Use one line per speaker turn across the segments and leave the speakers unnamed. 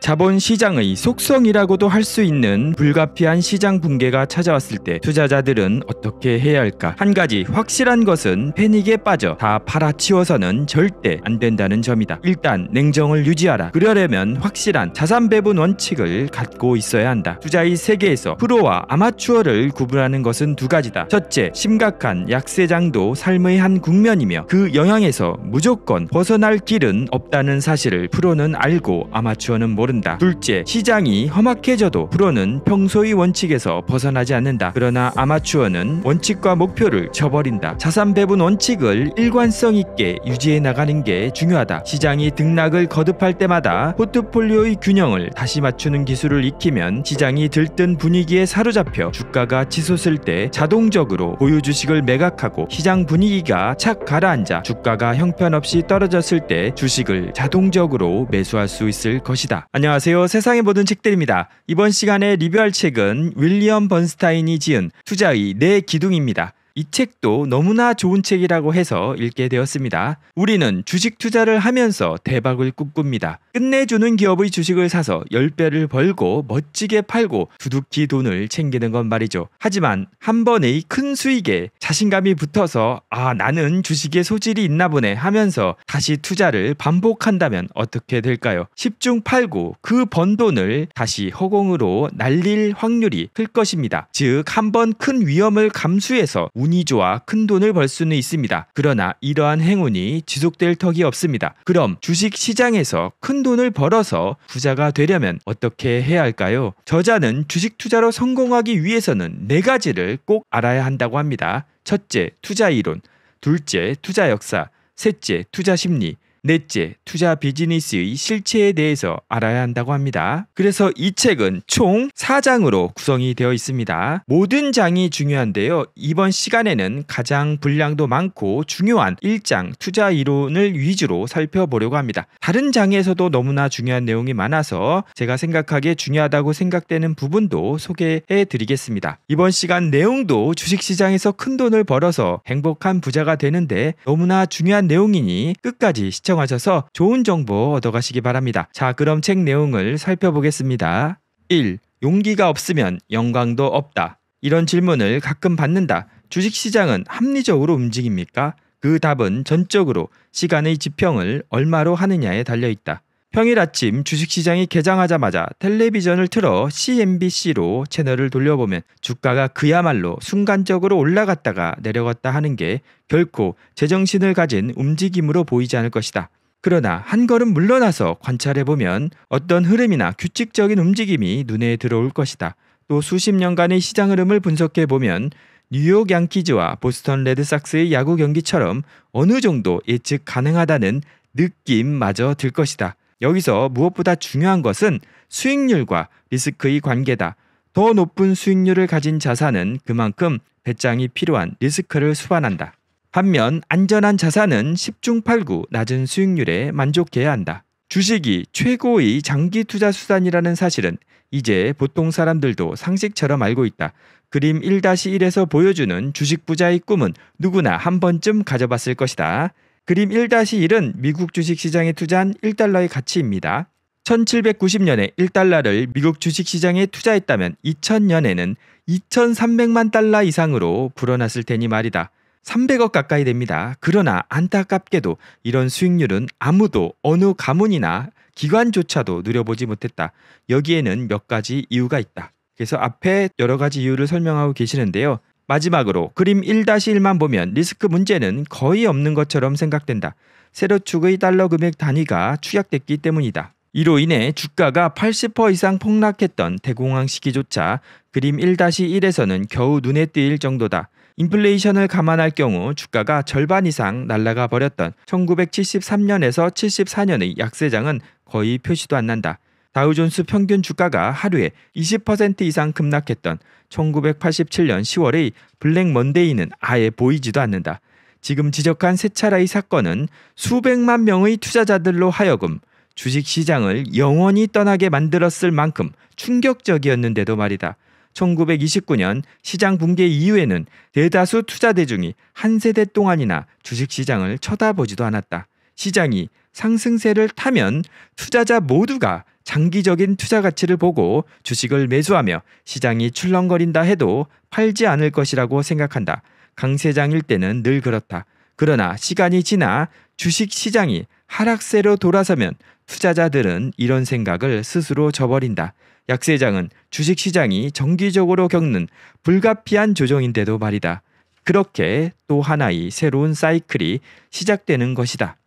자본시장의 속성이라고도 할 수 있는 불가피한 시장 붕괴가 찾아왔을 때 투자자들은 어떻게 해야 할까? 한 가지 확실한 것은 패닉에 빠져 다 팔아치워서는 절대 안 된다는 점이다. 일단 냉정을 유지하라. 그러려면 확실한 자산 배분 원칙을 갖고 있어야 한다. 투자의 세계에서 프로와 아마추어를 구분하는 것은 두 가지다. 첫째, 심각한 약세장도 삶의 한 국면이며 그 영향에서 무조건 벗어날 길은 없다는 사실을 프로는 알고 아마추어는 모르다 머른다. 둘째, 시장이 험악해져도 프로는 평소의 원칙에서 벗어나지 않는다. 그러나 아마추어는 원칙과 목표를 저버린다. 자산 배분 원칙을 일관성 있게 유지해 나가는 게 중요하다. 시장이 등락을 거듭할 때마다 포트폴리오의 균형을 다시 맞추는 기술을 익히면 시장이 들뜬 분위기에 사로잡혀 주가가 치솟을 때 자동적으로 보유 주식을 매각하고 시장 분위기가 착 가라앉아 주가가 형편없이 떨어졌을 때 주식을 자동적으로 매수할 수 있을 것이다. 안녕하세요. 세상의 모든 책들입니다. 이번 시간에 리뷰할 책은 윌리엄 번스타인이 지은 투자의 내 네 기둥입니다. 이 책도 너무나 좋은 책이라고 해서 읽게 되었습니다. 우리는 주식 투자를 하면서 대박을 꿈꿉니다. 끝내주는 기업의 주식을 사서 10배를 벌고 멋지게 팔고 두둑히 돈을 챙기는 건 말이죠. 하지만 한 번의 큰 수익에 자신감이 붙어서 아, 나는 주식에 소질이 있나 보네 하면서 다시 투자를 반복한다면 어떻게 될까요? 10중 8구 그번 돈을 다시 허공으로 날릴 확률이 클 것입니다. 즉, 한 번 큰 위험을 감수해서 운 운이 좋아 큰 돈을 벌 수는 있습니다. 그러나 이러한 행운이 지속될 턱이 없습니다. 그럼 주식 시장에서 큰 돈을 벌어서 부자가 되려면 어떻게 해야 할까요? 저자는 주식 투자로 성공하기 위해서는 네 가지를 꼭 알아야 한다고 합니다. 첫째, 투자 이론. 둘째, 투자 역사. 셋째, 투자 심리. 넷째, 투자 비즈니스의 실체에 대해서 알아야 한다고 합니다. 그래서 이 책은 총 4장으로 구성이 되어 있습니다. 모든 장이 중요한데요. 이번 시간에는 가장 분량도 많고 중요한 1장 투자 이론을 위주로 살펴보려고 합니다. 다른 장에서도 너무나 중요한 내용이 많아서 제가 생각하기에 중요하다고 생각되는 부분도 소개해 드리겠습니다. 이번 시간 내용도 주식시장에서 큰 돈을 벌어서 행복한 부자가 되는데 너무나 중요한 내용이니 끝까지 시청 해 주세요. 시청하셔서 좋은 정보 얻어가시기 바랍니다. 자, 그럼 책 내용을 살펴보겠습니다. 1. 용기가 없으면 영광도 없다. 이런 질문을 가끔 받는다. 주식시장은 합리적으로 움직입니까? 그 답은 전적으로 시간의 지평을 얼마로 하느냐에 달려 있다. 평일 아침 주식시장이 개장하자마자 텔레비전을 틀어 CNBC로 채널을 돌려보면 주가가 그야말로 순간적으로 올라갔다가 내려갔다 하는 게 결코 제정신을 가진 움직임으로 보이지 않을 것이다. 그러나 한 걸음 물러나서 관찰해보면 어떤 흐름이나 규칙적인 움직임이 눈에 들어올 것이다. 또 수십 년간의 시장 흐름을 분석해보면 뉴욕 양키즈와 보스턴 레드삭스의 야구 경기처럼 어느 정도 예측 가능하다는 느낌마저 들 것이다. 여기서 무엇보다 중요한 것은 수익률과 리스크의 관계다. 더 높은 수익률을 가진 자산은 그만큼 배짱이 필요한 리스크를 수반한다. 반면 안전한 자산은 10중 8구 낮은 수익률에 만족해야 한다. 주식이 최고의 장기 투자 수단이라는 사실은 이제 보통 사람들도 상식처럼 알고 있다. 그림 1-1에서 보여주는 주식 부자의 꿈은 누구나 한 번쯤 가져봤을 것이다. 그림 1-1은 미국 주식시장에 투자한 1달러의 가치입니다. 1790년에 1달러를 미국 주식시장에 투자했다면 2000년에는 2300만 달러 이상으로 불어났을 테니 말이다. 300억 가까이 됩니다. 그러나 안타깝게도 이런 수익률은 아무도 어느 가문이나 기관조차도 누려보지 못했다. 여기에는 몇 가지 이유가 있다. 그래서 앞에 여러 가지 이유를 설명하고 계시는데요. 마지막으로 그림 1-1만 보면 리스크 문제는 거의 없는 것처럼 생각된다. 세로축의 달러 금액 단위가 추약됐기 때문이다. 이로 인해 주가가 80% 이상 폭락했던 대공황 시기조차 그림 1-1에서는 겨우 눈에 띄일 정도다. 인플레이션을 감안할 경우 주가가 절반 이상 날라가 버렸던 1973년에서 74년의 약세장은 거의 표시도 안 난다. 다우존스 평균 주가가 하루에 20% 이상 급락했던 1987년 10월의 블랙 먼데이는 아예 보이지도 않는다. 지금 지적한 세차라의 사건은 수백만 명의 투자자들로 하여금 주식 시장을 영원히 떠나게 만들었을 만큼 충격적이었는데도 말이다. 1929년 시장 붕괴 이후에는 대다수 투자 대중이 한 세대 동안이나 주식 시장을 쳐다보지도 않았다. 시장이 상승세를 타면 투자자 모두가 장기적인 투자 가치를 보고 주식을 매수하며 시장이 출렁거린다 해도 팔지 않을 것이라고 생각한다. 강세장일 때는 늘 그렇다. 그러나 시간이 지나 주식 시장이 하락세로 돌아서면 투자자들은 이런 생각을 스스로 저버린다. 약세장은 주식 시장이 정기적으로 겪는 불가피한 조정인데도 말이다. 그렇게 또 하나의 새로운 사이클이 시작되는 것이다.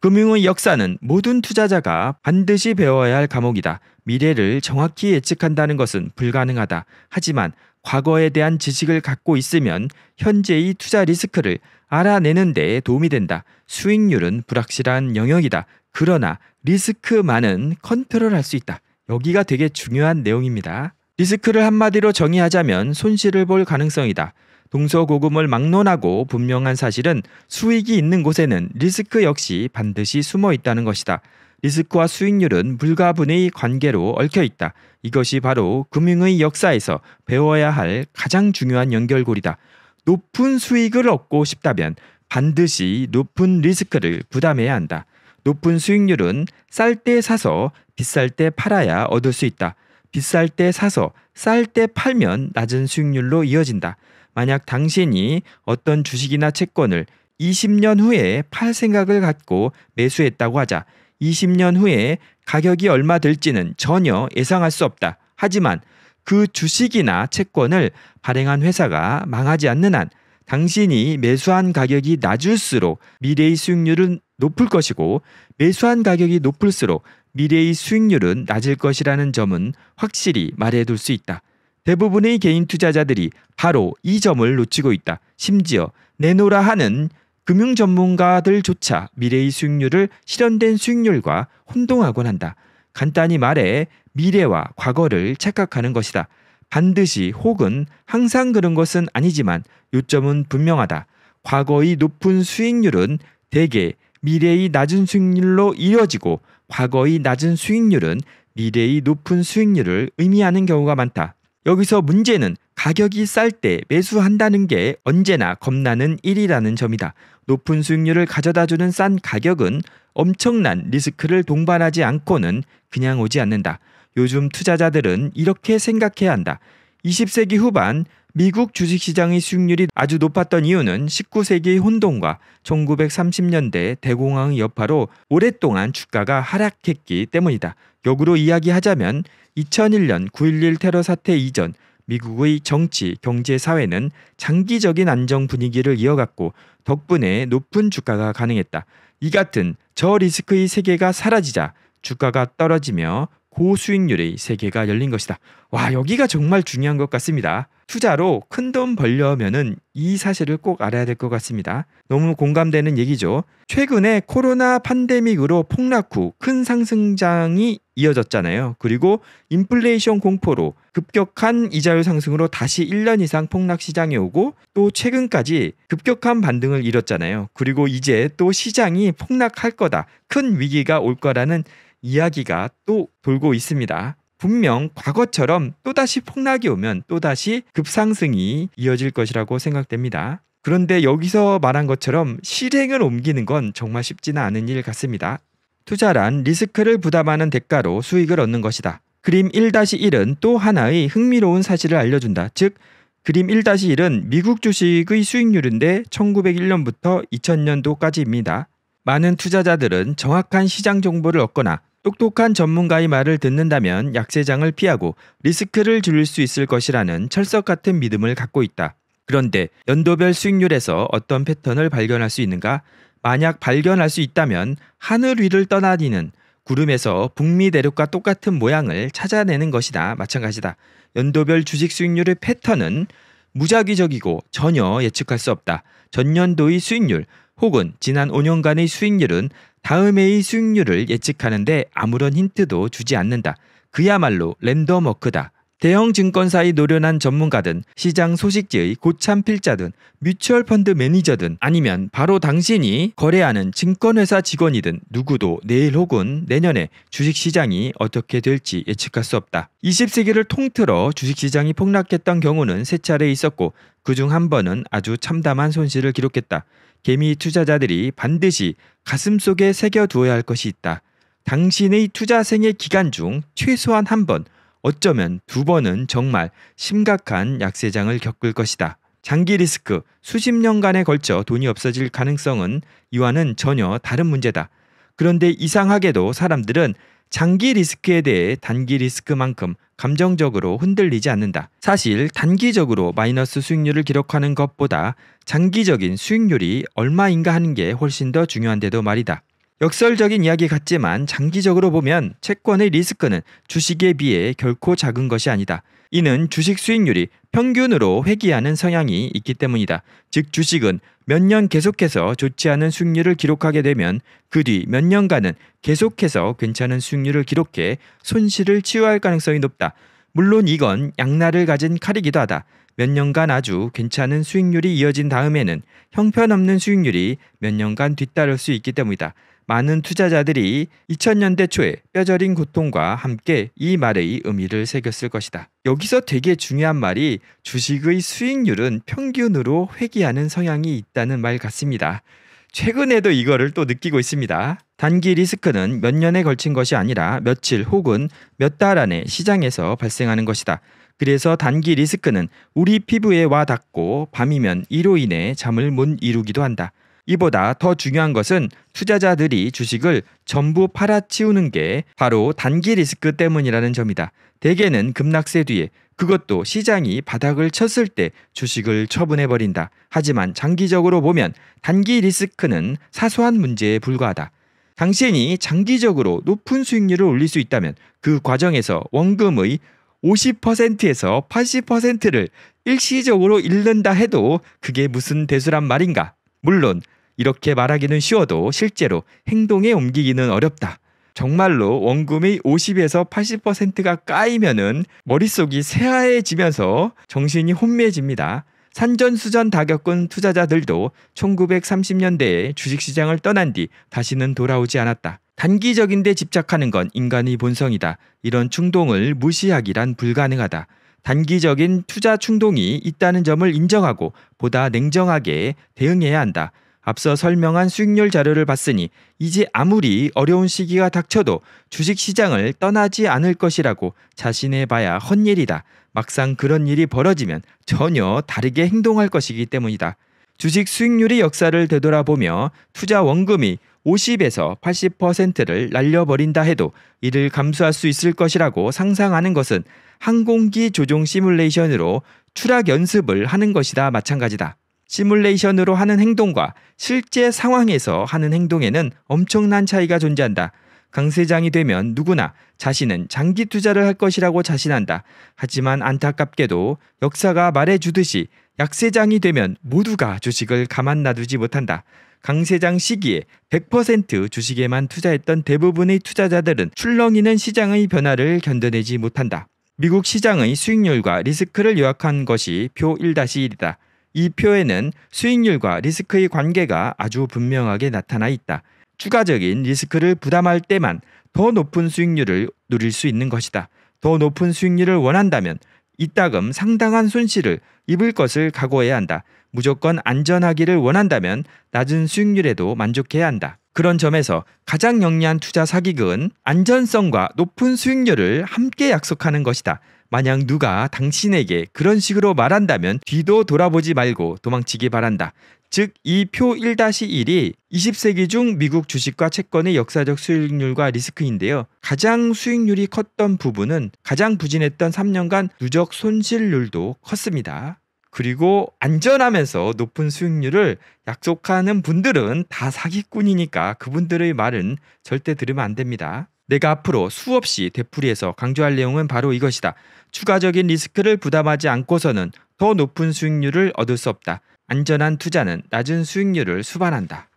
금융의 역사는 모든 투자자가 반드시 배워야 할 과목이다. 미래를 정확히 예측한다는 것은 불가능하다. 하지만 과거에 대한 지식을 갖고 있으면 현재의 투자 리스크를 알아내는 데 도움이 된다. 수익률은 불확실한 영역이다. 그러나 리스크만은 컨트롤할 수 있다. 여기가 되게 중요한 내용입니다. 리스크를 한마디로 정의하자면 손실을 볼 가능성이다. 동서고금을 막론하고 분명한 사실은 수익이 있는 곳에는 리스크 역시 반드시 숨어 있다는 것이다. 리스크와 수익률은 불가분의 관계로 얽혀 있다. 이것이 바로 금융의 역사에서 배워야 할 가장 중요한 연결고리다. 높은 수익을 얻고 싶다면 반드시 높은 리스크를 부담해야 한다. 높은 수익률은 쌀 때 사서 비쌀 때 팔아야 얻을 수 있다. 비쌀 때 사서 쌀 때 팔면 낮은 수익률로 이어진다. 만약 당신이 어떤 주식이나 채권을 20년 후에 팔 생각을 갖고 매수했다고 하자 20년 후에 가격이 얼마 될지는 전혀 예상할 수 없다. 하지만 그 주식이나 채권을 발행한 회사가 망하지 않는 한 당신이 매수한 가격이 낮을수록 미래의 수익률은 높을 것이고 매수한 가격이 높을수록 미래의 수익률은 낮을 것이라는 점은 확실히 말해둘 수 있다. 대부분의 개인 투자자들이 바로 이 점을 놓치고 있다. 심지어 내노라 하는 금융 전문가들조차 미래의 수익률을 실현된 수익률과 혼동하곤 한다. 간단히 말해 미래와 과거를 착각하는 것이다. 반드시 혹은 항상 그런 것은 아니지만 요점은 분명하다. 과거의 높은 수익률은 대개 미래의 낮은 수익률로 이어지고 과거의 낮은 수익률은 미래의 높은 수익률을 의미하는 경우가 많다. 여기서 문제는 가격이 쌀 때 매수한다는 게 언제나 겁나는 일이라는 점이다. 높은 수익률을 가져다주는 싼 가격은 엄청난 리스크를 동반하지 않고는 그냥 오지 않는다. 요즘 투자자들은 이렇게 생각해야 한다. 20세기 후반 미국 주식시장의 수익률이 아주 높았던 이유는 1 9세기 혼돈과 1930년대 대공황의 여파로 오랫동안 주가가 하락했기 때문이다. 역으로 이야기하자면 2001년 9.11 테러 사태 이전 미국의 정치, 경제, 사회는 장기적인 안정 분위기를 이어갔고 덕분에 높은 주가가 가능했다. 이 같은 저 리스크의 세계가 사라지자 주가가 떨어지며 고수익률의 세계가 열린 것이다. 와, 여기가 정말 중요한 것 같습니다. 투자로 큰 돈 벌려면은 이 사실을 꼭 알아야 될 것 같습니다. 너무 공감되는 얘기죠. 최근에 코로나 팬데믹으로 폭락 후 큰 상승장이 이어졌잖아요. 그리고 인플레이션 공포로 급격한 이자율 상승으로 다시 1년 이상 폭락 시장이 오고 또 최근까지 급격한 반등을 이뤘잖아요. 그리고 이제 또 시장이 폭락할 거다. 큰 위기가 올 거라는 이야기가 또 돌고 있습니다. 분명 과거처럼 또다시 폭락이 오면 또다시 급상승이 이어질 것이라고 생각됩니다. 그런데 여기서 말한 것처럼 실행을 옮기는 건 정말 쉽지는 않은 일 같습니다. 투자란 리스크를 부담하는 대가로 수익을 얻는 것이다. 그림 1-1은 또 하나의 흥미로운 사실을 알려준다. 즉, 그림 1-1은 미국 주식의 수익률인데 1901년부터 2000년도까지입니다. 많은 투자자들은 정확한 시장 정보를 얻거나 똑똑한 전문가의 말을 듣는다면 약세장을 피하고 리스크를 줄일 수 있을 것이라는 철석 같은 믿음을 갖고 있다. 그런데 연도별 수익률에서 어떤 패턴을 발견할 수 있는가? 만약 발견할 수 있다면 하늘 위를 떠나니는 구름에서 북미 대륙과 똑같은 모양을 찾아내는 것이나 마찬가지다. 연도별 주식 수익률의 패턴은 무작위적이고 전혀 예측할 수 없다. 전년도의 수익률, 혹은 지난 5년간의 수익률은 다음해의 수익률을 예측하는데 아무런 힌트도 주지 않는다. 그야말로 랜덤워크다. 대형 증권사의 노련한 전문가든 시장 소식지의 고참 필자든 뮤추얼 펀드 매니저든 아니면 바로 당신이 거래하는 증권회사 직원이든 누구도 내일 혹은 내년에 주식시장이 어떻게 될지 예측할 수 없다. 20세기를 통틀어 주식시장이 폭락했던 경우는 세 차례 있었고 그중 한 번은 아주 참담한 손실을 기록했다. 개미 투자자들이 반드시 가슴 속에 새겨두어야 할 것이 있다. 당신의 투자 생의 기간 중 최소한 한 번, 어쩌면 두 번은 정말 심각한 약세장을 겪을 것이다. 장기 리스크, 수십 년간에 걸쳐 돈이 없어질 가능성은 이와는 전혀 다른 문제다. 그런데 이상하게도 사람들은 장기 리스크에 대해 단기 리스크만큼 감정적으로 흔들리지 않는다. 사실 단기적으로 마이너스 수익률을 기록하는 것보다 장기적인 수익률이 얼마인가 하는 게 훨씬 더 중요한데도 말이다. 역설적인 이야기 같지만 장기적으로 보면 채권의 리스크는 주식에 비해 결코 작은 것이 아니다. 이는 주식 수익률이 평균으로 회귀하는 성향이 있기 때문이다. 즉 주식은 몇 년 계속해서 좋지 않은 수익률을 기록하게 되면 그 뒤 몇 년간은 계속해서 괜찮은 수익률을 기록해 손실을 치유할 가능성이 높다. 물론 이건 양날을 가진 칼이기도 하다. 몇 년간 아주 괜찮은 수익률이 이어진 다음에는 형편없는 수익률이 몇 년간 뒤따를 수 있기 때문이다. 많은 투자자들이 2000년대 초에 뼈저린 고통과 함께 이 말의 의미를 새겼을 것이다. 여기서 되게 중요한 말이 주식의 수익률은 평균으로 회귀하는 성향이 있다는 말 같습니다. 최근에도 이거를 또 느끼고 있습니다. 단기 리스크는 몇 년에 걸친 것이 아니라 며칠 혹은 몇 달 안에 시장에서 발생하는 것이다. 그래서 단기 리스크는 우리 피부에 와 닿고 밤이면 이로 인해 잠을 못 이루기도 한다. 이보다 더 중요한 것은 투자자들이 주식을 전부 팔아치우는 게 바로 단기 리스크 때문이라는 점이다. 대개는 급락세 뒤에 그것도 시장이 바닥을 쳤을 때 주식을 처분해버린다. 하지만 장기적으로 보면 단기 리스크는 사소한 문제에 불과하다. 당신이 장기적으로 높은 수익률을 올릴 수 있다면 그 과정에서 원금의 50%에서 80%를 일시적으로 잃는다 해도 그게 무슨 대수란 말인가? 물론 이렇게 말하기는 쉬워도 실제로 행동에 옮기기는 어렵다. 정말로 원금의 50에서 80%가 까이면은 머릿속이 새하얘지면서 정신이 혼미해집니다. 산전수전 다 겪은 투자자들도 1930년대에 주식시장을 떠난 뒤 다시는 돌아오지 않았다. 단기적인 데 집착하는 건 인간의 본성이다. 이런 충동을 무시하기란 불가능하다. 단기적인 투자 충동이 있다는 점을 인정하고 보다 냉정하게 대응해야 한다. 앞서 설명한 수익률 자료를 봤으니 이제 아무리 어려운 시기가 닥쳐도 주식 시장을 떠나지 않을 것이라고 자신해 봐야 헛일이다. 막상 그런 일이 벌어지면 전혀 다르게 행동할 것이기 때문이다. 주식 수익률이 역사를 되돌아보며 투자 원금이 50에서 80%를 날려버린다 해도 이를 감수할 수 있을 것이라고 상상하는 것은 항공기 조종 시뮬레이션으로 추락 연습을 하는 것이다 마찬가지다. 시뮬레이션으로 하는 행동과 실제 상황에서 하는 행동에는 엄청난 차이가 존재한다. 강세장이 되면 누구나 자신은 장기 투자를 할 것이라고 자신한다. 하지만 안타깝게도 역사가 말해주듯이 약세장이 되면 모두가 주식을 가만 놔두지 못한다. 강세장 시기에 100% 주식에만 투자했던 대부분의 투자자들은 출렁이는 시장의 변화를 견뎌내지 못한다. 미국 시장의 수익률과 리스크를 요약한 것이 표 1-1이다. 이 표에는 수익률과 리스크의 관계가 아주 분명하게 나타나 있다. 추가적인 리스크를 부담할 때만 더 높은 수익률을 누릴 수 있는 것이다. 더 높은 수익률을 원한다면 이따금 상당한 손실을 입을 것을 각오해야 한다. 무조건 안전하기를 원한다면 낮은 수익률에도 만족해야 한다. 그런 점에서 가장 영리한 투자 사기극은 안전성과 높은 수익률을 함께 약속하는 것이다. 만약 누가 당신에게 그런 식으로 말한다면 뒤도 돌아보지 말고 도망치기 바란다. 즉 이 표 1-1이 20세기 중 미국 주식과 채권의 역사적 수익률과 리스크인데요. 가장 수익률이 컸던 부분은 가장 부진했던 3년간 누적 손실률도 컸습니다. 그리고 안전하면서 높은 수익률을 약속하는 분들은 다 사기꾼이니까 그분들의 말은 절대 들으면 안 됩니다. 내가 앞으로 수없이 되풀이해서 강조할 내용은 바로 이것이다. 추가적인 리스크를 부담하지 않고서는 더 높은 수익률을 얻을 수 없다. 안전한 투자는 낮은 수익률을 수반한다.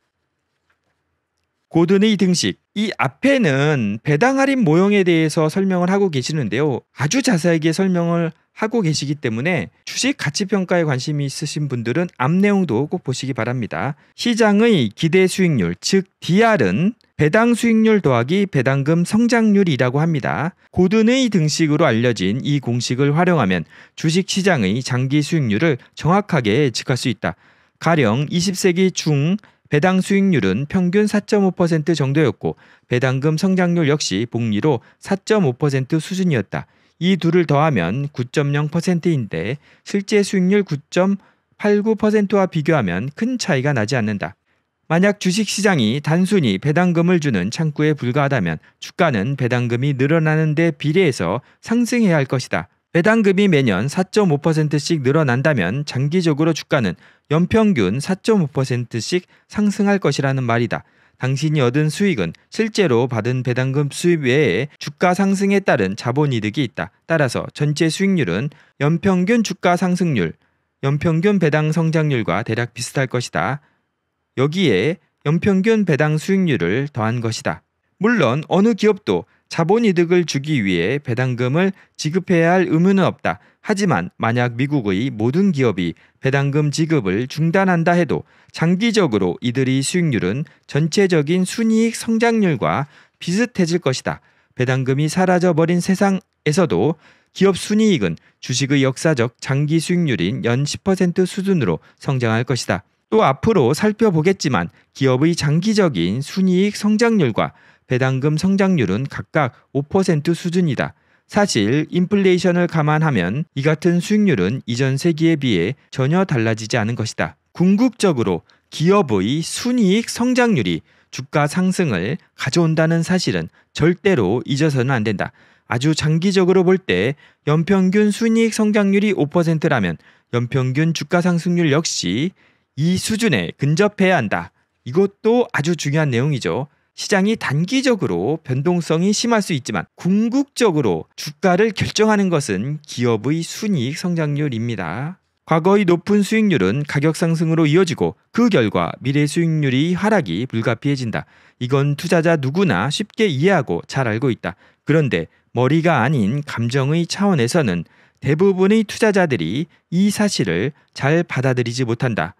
고든의 등식. 이 앞에는 배당 할인 모형에 대해서 설명을 하고 계시는데요. 아주 자세하게 설명을 하고 계시기 때문에 주식 가치 평가에 관심이 있으신 분들은 앞 내용도 꼭 보시기 바랍니다. 시장의 기대 수익률, 즉 DR은 배당 수익률 더하기 배당금 성장률이라고 합니다. 고든의 등식으로 알려진 이 공식을 활용하면 주식 시장의 장기 수익률을 정확하게 예측할 수 있다. 가령 20세기 중 배당 수익률은 평균 4.5% 정도였고 배당금 성장률 역시 복리로 4.5% 수준이었다. 이 둘을 더하면 9.0%인데 실제 수익률 9.89%와 비교하면 큰 차이가 나지 않는다. 만약 주식시장이 단순히 배당금을 주는 창구에 불과하다면 주가는 배당금이 늘어나는 데 비례해서 상승해야 할 것이다. 배당금이 매년 4.5%씩 늘어난다면 장기적으로 주가는 연평균 4.5%씩 상승할 것이라는 말이다. 당신이 얻은 수익은 실제로 받은 배당금 수입 외에 주가 상승에 따른 자본 이득이 있다. 따라서 전체 수익률은 연평균 주가 상승률, 연평균 배당 성장률과 대략 비슷할 것이다. 여기에 연평균 배당 수익률을 더한 것이다. 물론 어느 기업도 자본 이득을 주기 위해 배당금을 지급해야 할 의무는 없다. 하지만 만약 미국의 모든 기업이 배당금 지급을 중단한다 해도 장기적으로 이들의 수익률은 전체적인 순이익 성장률과 비슷해질 것이다. 배당금이 사라져 버린 세상에서도 기업 순이익은 주식의 역사적 장기 수익률인 연 10% 수준으로 성장할 것이다. 또 앞으로 살펴보겠지만 기업의 장기적인 순이익 성장률과 배당금 성장률은 각각 5% 수준이다. 사실 인플레이션을 감안하면 이 같은 수익률은 이전 세기에 비해 전혀 달라지지 않은 것이다. 궁극적으로 기업의 순이익 성장률이 주가 상승을 가져온다는 사실은 절대로 잊어서는 안 된다. 아주 장기적으로 볼 때 연평균 순이익 성장률이 5%라면 연평균 주가 상승률 역시 이 수준에 근접해야 한다. 이것도 아주 중요한 내용이죠. 시장이 단기적으로 변동성이 심할 수 있지만 궁극적으로 주가를 결정하는 것은 기업의 순이익 성장률입니다. 과거의 높은 수익률은 가격 상승으로 이어지고 그 결과 미래 수익률이 하락이 불가피해진다. 이건 투자자 누구나 쉽게 이해하고 잘 알고 있다. 그런데 머리가 아닌 감정의 차원에서는 대부분의 투자자들이 이 사실을 잘 받아들이지 못한다.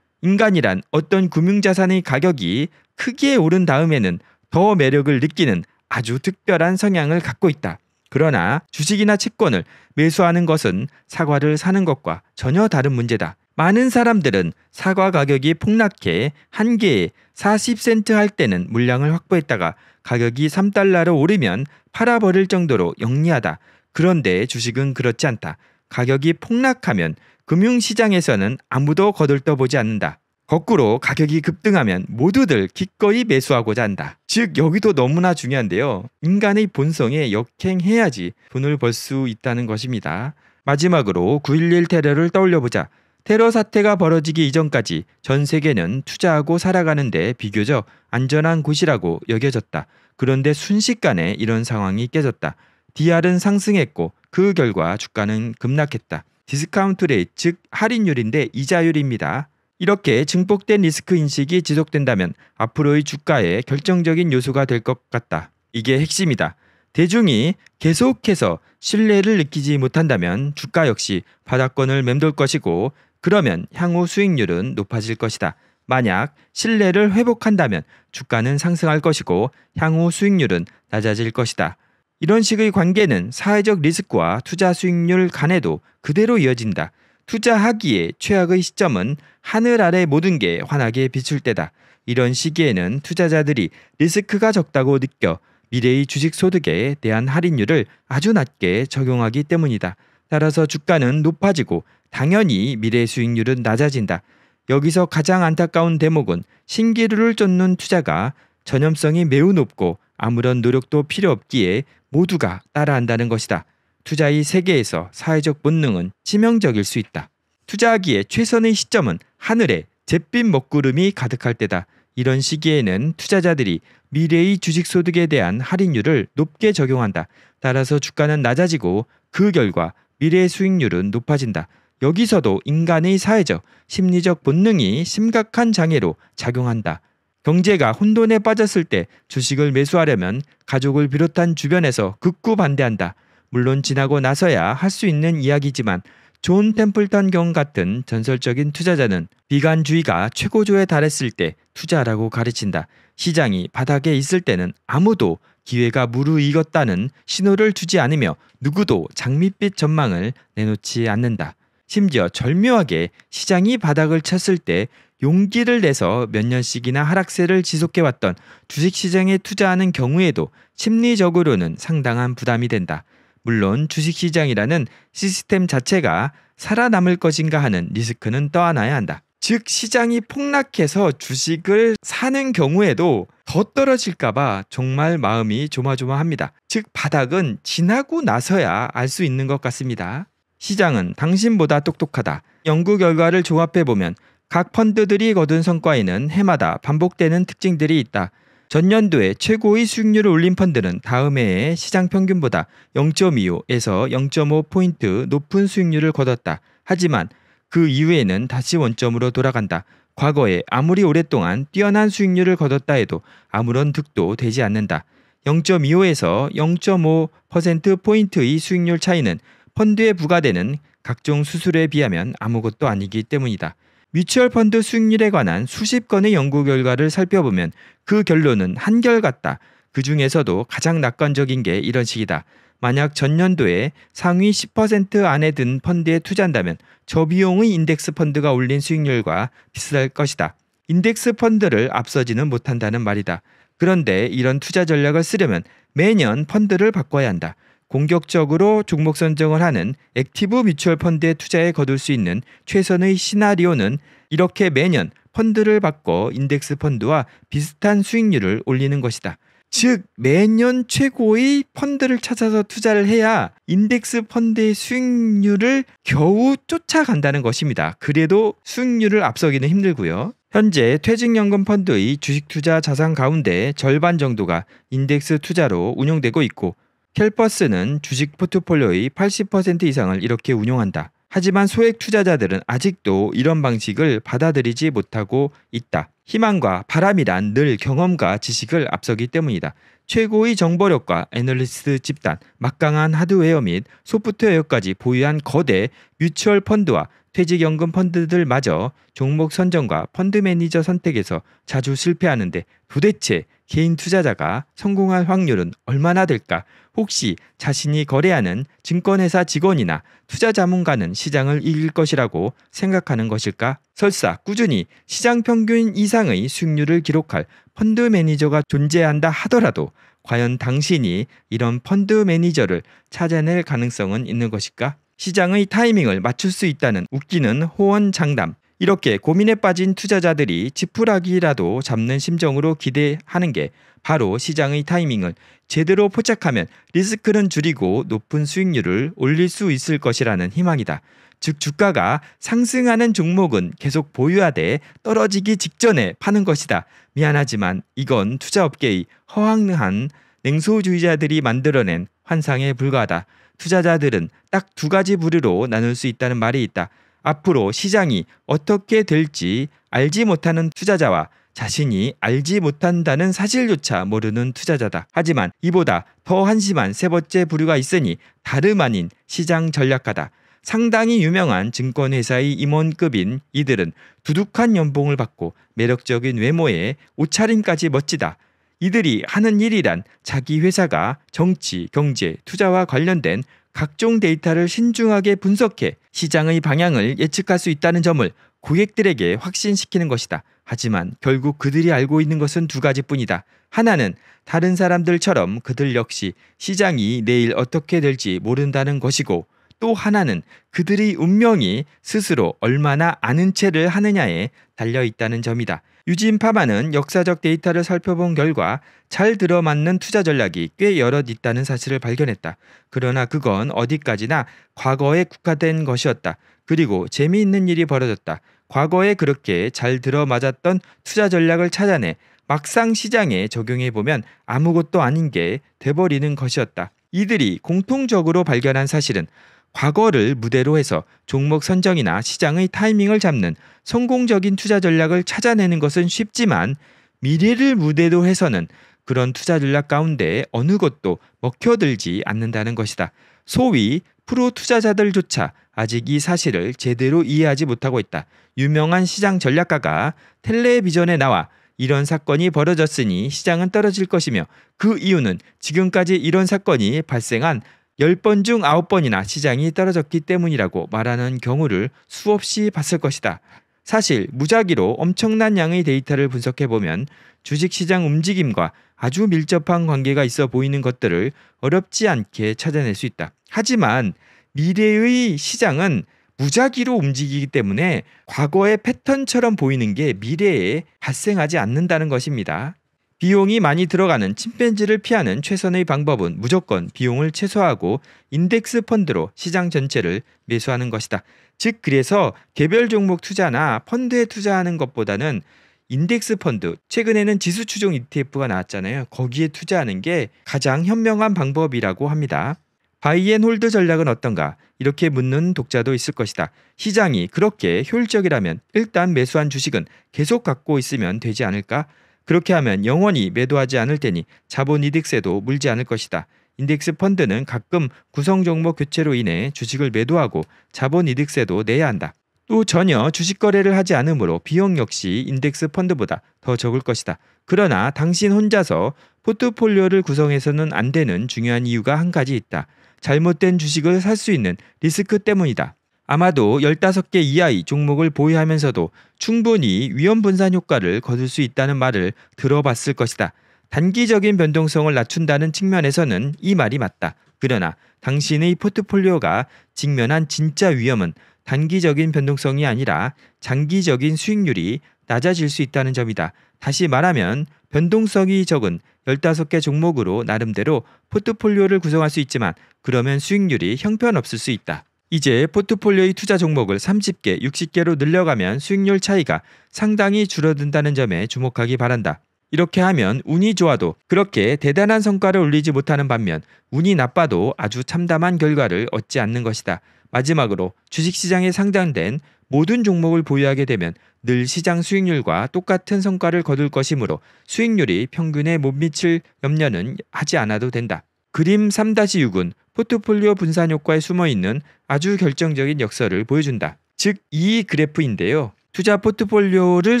인간이란 어떤 금융자산의 가격이 크기에 오른 다음에는 더 매력을 느끼는 아주 특별한 성향을 갖고 있다. 그러나 주식이나 채권을 매수하는 것은 사과를 사는 것과 전혀 다른 문제다. 많은 사람들은 사과 가격이 폭락해 한 개에 40센트 할 때는 물량을 확보했다가 가격이 3달러로 오르면 팔아버릴 정도로 영리하다. 그런데 주식은 그렇지 않다. 가격이 폭락하면 금융시장에서는 아무도 거들떠보지 않는다. 거꾸로 가격이 급등하면 모두들 기꺼이 매수하고자 한다. 즉 여기도 너무나 중요한데요. 인간의 본성에 역행해야지 돈을 벌 수 있다는 것입니다. 마지막으로 9.11 테러를 떠올려보자. 테러 사태가 벌어지기 이전까지 전 세계는 투자하고 살아가는데 비교적 안전한 곳이라고 여겨졌다. 그런데 순식간에 이런 상황이 깨졌다. DR은 상승했고 그 결과 주가는 급락했다. 디스카운트 레이 즉 할인율인데 이자율입니다. 이렇게 증폭된 리스크 인식이 지속된다면 앞으로의 주가에 결정적인 요소가 될 것 같다. 이게 핵심이다. 대중이 계속해서 신뢰를 느끼지 못한다면 주가 역시 바닥권을 맴돌 것이고 그러면 향후 수익률은 높아질 것이다. 만약 신뢰를 회복한다면 주가는 상승할 것이고 향후 수익률은 낮아질 것이다. 이런 식의 관계는 사회적 리스크와 투자 수익률 간에도 그대로 이어진다. 투자하기에 최악의 시점은 하늘 아래 모든 게 환하게 비출 때다. 이런 시기에는 투자자들이 리스크가 적다고 느껴 미래의 주식 소득에 대한 할인율을 아주 낮게 적용하기 때문이다. 따라서 주가는 높아지고 당연히 미래 수익률은 낮아진다. 여기서 가장 안타까운 대목은 신기루를 쫓는 투자가 전염성이 매우 높고 아무런 노력도 필요 없기에 모두가 따라한다는 것이다. 투자의 세계에서 사회적 본능은 치명적일 수 있다. 투자하기에 최선의 시점은 하늘에 잿빛 먹구름이 가득할 때다. 이런 시기에는 투자자들이 미래의 주식 소득에 대한 할인율을 높게 적용한다. 따라서 주가는 낮아지고 그 결과 미래의 수익률은 높아진다. 여기서도 인간의 사회적, 심리적 본능이 심각한 장애로 작용한다. 경제가 혼돈에 빠졌을 때 주식을 매수하려면 가족을 비롯한 주변에서 극구 반대한다. 물론 지나고 나서야 할 수 있는 이야기지만 존 템플턴 경 같은 전설적인 투자자는 비관주의가 최고조에 달했을 때 투자라고 가르친다. 시장이 바닥에 있을 때는 아무도 기회가 무르익었다는 신호를 주지 않으며 누구도 장밋빛 전망을 내놓지 않는다. 심지어 절묘하게 시장이 바닥을 쳤을 때 용기를 내서 몇 년씩이나 하락세를 지속해왔던 주식시장에 투자하는 경우에도 심리적으로는 상당한 부담이 된다. 물론 주식시장이라는 시스템 자체가 살아남을 것인가 하는 리스크는 떠안아야 한다. 즉 시장이 폭락해서 주식을 사는 경우에도 더 떨어질까봐 정말 마음이 조마조마합니다. 즉 바닥은 지나고 나서야 알 수 있는 것 같습니다. 시장은 당신보다 똑똑하다. 연구 결과를 종합해 보면 각 펀드들이 거둔 성과에는 해마다 반복되는 특징들이 있다. 전년도에 최고의 수익률을 올린 펀드는 다음 해에 시장 평균보다 0.25에서 0.5포인트 높은 수익률을 거뒀다. 하지만 그 이후에는 다시 원점으로 돌아간다. 과거에 아무리 오랫동안 뛰어난 수익률을 거뒀다 해도 아무런 득도 되지 않는다. 0.25에서 0.5%포인트의 수익률 차이는 펀드에 부과되는 각종 수수료에 비하면 아무것도 아니기 때문이다. 뮤추얼 펀드 수익률에 관한 수십 건의 연구 결과를 살펴보면 그 결론은 한결같다. 그 중에서도 가장 낙관적인 게 이런 식이다. 만약 전년도에 상위 10% 안에 든 펀드에 투자한다면 저비용의 인덱스 펀드가 올린 수익률과 비슷할 것이다. 인덱스 펀드를 앞서지는 못한다는 말이다. 그런데 이런 투자 전략을 쓰려면 매년 펀드를 바꿔야 한다. 공격적으로 종목 선정을 하는 액티브 뮤추얼 펀드의 투자에 거둘 수 있는 최선의 시나리오는 이렇게 매년 펀드를 바꿔 인덱스 펀드와 비슷한 수익률을 올리는 것이다. 즉 매년 최고의 펀드를 찾아서 투자를 해야 인덱스 펀드의 수익률을 겨우 쫓아간다는 것입니다. 그래도 수익률을 앞서기는 힘들고요. 현재 퇴직연금 펀드의 주식 투자 자산 가운데 절반 정도가 인덱스 투자로 운영되고 있고 캘퍼스는 주식 포트폴리오의 80% 이상을 이렇게 운용한다. 하지만 소액 투자자들은 아직도 이런 방식을 받아들이지 못하고 있다. 희망과 바람이란 늘 경험과 지식을 앞서기 때문이다. 최고의 정보력과 애널리스트 집단, 막강한 하드웨어 및 소프트웨어까지 보유한 거대 뮤추얼 펀드와 퇴직연금 펀드들마저 종목 선정과 펀드 매니저 선택에서 자주 실패하는데 도대체 개인 투자자가 성공할 확률은 얼마나 될까? 혹시 자신이 거래하는 증권회사 직원이나 투자 자문가는 시장을 이길 것이라고 생각하는 것일까? 설사 꾸준히 시장 평균 이상의 수익률을 기록할 펀드 매니저가 존재한다 하더라도 과연 당신이 이런 펀드 매니저를 찾아낼 가능성은 있는 것일까? 시장의 타이밍을 맞출 수 있다는 웃기는 호언장담. 이렇게 고민에 빠진 투자자들이 지푸라기라도 잡는 심정으로 기대하는 게 바로 시장의 타이밍을 제대로 포착하면 리스크는 줄이고 높은 수익률을 올릴 수 있을 것이라는 희망이다. 즉 주가가 상승하는 종목은 계속 보유하되 떨어지기 직전에 파는 것이다. 미안하지만 이건 투자업계의 허황한 냉소주의자들이 만들어낸 환상에 불과하다. 투자자들은 딱 두 가지 부류로 나눌 수 있다는 말이 있다. 앞으로 시장이 어떻게 될지 알지 못하는 투자자와 자신이 알지 못한다는 사실조차 모르는 투자자다. 하지만 이보다 더 한심한 세 번째 부류가 있으니 다름 아닌 시장 전략가다. 상당히 유명한 증권회사의 임원급인 이들은 두둑한 연봉을 받고 매력적인 외모에 옷차림까지 멋지다. 이들이 하는 일이란 자기 회사가 정치, 경제, 투자와 관련된 각종 데이터를 신중하게 분석해 시장의 방향을 예측할 수 있다는 점을 고객들에게 확신시키는 것이다. 하지만 결국 그들이 알고 있는 것은 두 가지뿐이다. 하나는 다른 사람들처럼 그들 역시 시장이 내일 어떻게 될지 모른다는 것이고 또 하나는 그들의 운명이 스스로 얼마나 아는 채를 하느냐에 달려 있다는 점이다. 유진 파마는 역사적 데이터를 살펴본 결과 잘 들어맞는 투자 전략이 꽤 여럿 있다는 사실을 발견했다. 그러나 그건 어디까지나 과거에 국화된 것이었다. 그리고 재미있는 일이 벌어졌다. 과거에 그렇게 잘 들어맞았던 투자 전략을 찾아내 막상 시장에 적용해보면 아무것도 아닌 게 돼버리는 것이었다. 이들이 공통적으로 발견한 사실은 과거를 무대로 해서 종목 선정이나 시장의 타이밍을 잡는 성공적인 투자 전략을 찾아내는 것은 쉽지만 미래를 무대로 해서는 그런 투자 전략 가운데 어느 것도 먹혀들지 않는다는 것이다. 소위 프로 투자자들조차 아직 이 사실을 제대로 이해하지 못하고 있다. 유명한 시장 전략가가 텔레비전에 나와 이런 사건이 벌어졌으니 시장은 떨어질 것이며 그 이유는 지금까지 이런 사건이 발생한 10번 중 9번이나 시장이 떨어졌기 때문이라고 말하는 경우를 수없이 봤을 것이다. 사실 무작위로 엄청난 양의 데이터를 분석해보면 주식시장 움직임과 아주 밀접한 관계가 있어 보이는 것들을 어렵지 않게 찾아낼 수 있다. 하지만 미래의 시장은 무작위로 움직이기 때문에 과거의 패턴처럼 보이는 게 미래에 발생하지 않는다는 것입니다. 비용이 많이 들어가는 침팬지를 피하는 최선의 방법은 무조건 비용을 최소화하고 인덱스 펀드로 시장 전체를 매수하는 것이다. 즉 그래서 개별 종목 투자나 펀드에 투자하는 것보다는 인덱스 펀드 최근에는 지수 추종 ETF가 나왔잖아요. 거기에 투자하는 게 가장 현명한 방법이라고 합니다. 바이앤홀드 전략은 어떤가? 이렇게 묻는 독자도 있을 것이다. 시장이 그렇게 효율적이라면 일단 매수한 주식은 계속 갖고 있으면 되지 않을까? 그렇게 하면 영원히 매도하지 않을 테니 자본 이득세도 물지 않을 것이다. 인덱스 펀드는 가끔 구성 종목 교체로 인해 주식을 매도하고 자본 이득세도 내야 한다. 또 전혀 주식 거래를 하지 않으므로 비용 역시 인덱스 펀드보다 더 적을 것이다. 그러나 당신 혼자서 포트폴리오를 구성해서는 안 되는 중요한 이유가 한 가지 있다. 잘못된 주식을 살 수 있는 리스크 때문이다. 아마도 15개 이하의 종목을 보유하면서도 충분히 위험 분산 효과를 거둘 수 있다는 말을 들어봤을 것이다. 단기적인 변동성을 낮춘다는 측면에서는 이 말이 맞다. 그러나 당신의 포트폴리오가 직면한 진짜 위험은 단기적인 변동성이 아니라 장기적인 수익률이 낮아질 수 있다는 점이다. 다시 말하면 변동성이 적은 15개 종목으로 나름대로 포트폴리오를 구성할 수 있지만 그러면 수익률이 형편없을 수 있다. 이제 포트폴리오의 투자 종목을 30개, 60개로 늘려가면 수익률 차이가 상당히 줄어든다는 점에 주목하기 바란다. 이렇게 하면 운이 좋아도 그렇게 대단한 성과를 올리지 못하는 반면 운이 나빠도 아주 참담한 결과를 얻지 않는 것이다. 마지막으로 주식시장에 상장된 모든 종목을 보유하게 되면 늘 시장 수익률과 똑같은 성과를 거둘 것이므로 수익률이 평균에 못 미칠 염려는 하지 않아도 된다. 그림 3-6은 포트폴리오 분산 효과에 숨어 있는 아주 결정적인 역설을 보여준다. 즉, 이 그래프인데요. 투자 포트폴리오를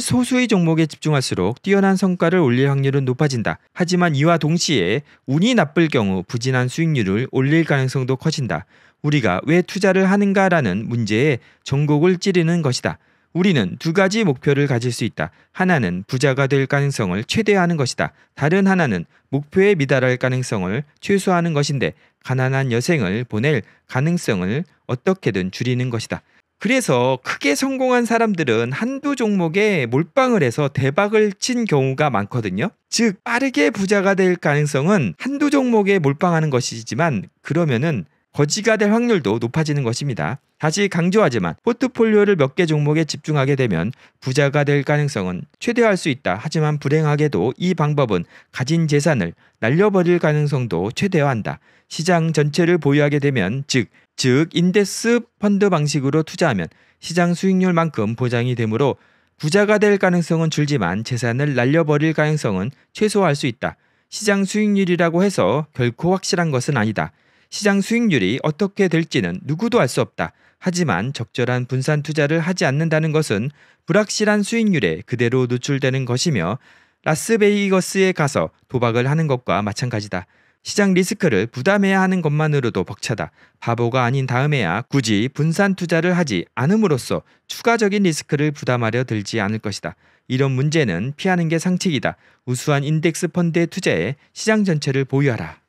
소수의 종목에 집중할수록 뛰어난 성과를 올릴 확률은 높아진다. 하지만 이와 동시에 운이 나쁠 경우 부진한 수익률을 올릴 가능성도 커진다. 우리가 왜 투자를 하는가라는 문제에 전곡을 찌르는 것이다. 우리는 두 가지 목표를 가질 수 있다. 하나는 부자가 될 가능성을 최대화하는 것이다. 다른 하나는 목표에 미달할 가능성을 최소화하는 것인데 가난한 여생을 보낼 가능성을 어떻게든 줄이는 것이다. 그래서 크게 성공한 사람들은 한두 종목에 몰빵을 해서 대박을 친 경우가 많거든요. 즉, 빠르게 부자가 될 가능성은 한두 종목에 몰빵하는 것이지만 그러면은 거지가 될 확률도 높아지는 것입니다. 다시 강조하지만 포트폴리오를 몇 개 종목에 집중하게 되면 부자가 될 가능성은 최대화할 수 있다. 하지만 불행하게도 이 방법은 가진 재산을 날려버릴 가능성도 최대화한다. 시장 전체를 보유하게 되면 즉, 즉 인덱스 펀드 방식으로 투자하면 시장 수익률만큼 보장이 되므로 부자가 될 가능성은 줄지만 재산을 날려버릴 가능성은 최소화할 수 있다. 시장 수익률이라고 해서 결코 확실한 것은 아니다. 시장 수익률이 어떻게 될지는 누구도 알 수 없다. 하지만 적절한 분산 투자를 하지 않는다는 것은 불확실한 수익률에 그대로 노출되는 것이며 라스베이거스에 가서 도박을 하는 것과 마찬가지다. 시장 리스크를 부담해야 하는 것만으로도 벅차다. 바보가 아닌 다음에야 굳이 분산 투자를 하지 않음으로써 추가적인 리스크를 부담하려 들지 않을 것이다. 이런 문제는 피하는 게 상책이다. 우수한 인덱스 펀드에 투자해 시장 전체를 보유하라.